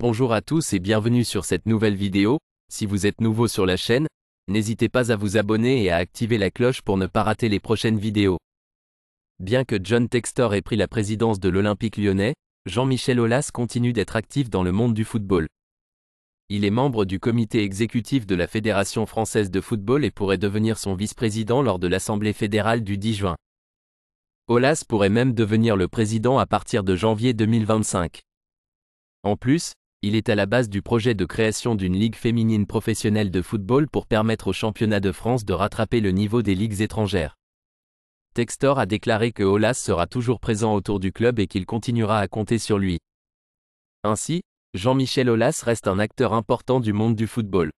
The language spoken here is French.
Bonjour à tous et bienvenue sur cette nouvelle vidéo. Si vous êtes nouveau sur la chaîne, n'hésitez pas à vous abonner et à activer la cloche pour ne pas rater les prochaines vidéos. Bien que John Textor ait pris la présidence de l'Olympique lyonnais, Jean-Michel Aulas continue d'être actif dans le monde du football. Il est membre du comité exécutif de la Fédération française de football et pourrait devenir son vice-président lors de l'Assemblée fédérale du 10 juin. Aulas pourrait même devenir le président à partir de janvier 2025. En plus, il est à la base du projet de création d'une ligue féminine professionnelle de football pour permettre au championnat de France de rattraper le niveau des ligues étrangères. Textor a déclaré que Olas sera toujours présent autour du club et qu'il continuera à compter sur lui. Ainsi, Jean-Michel Hollas reste un acteur important du monde du football.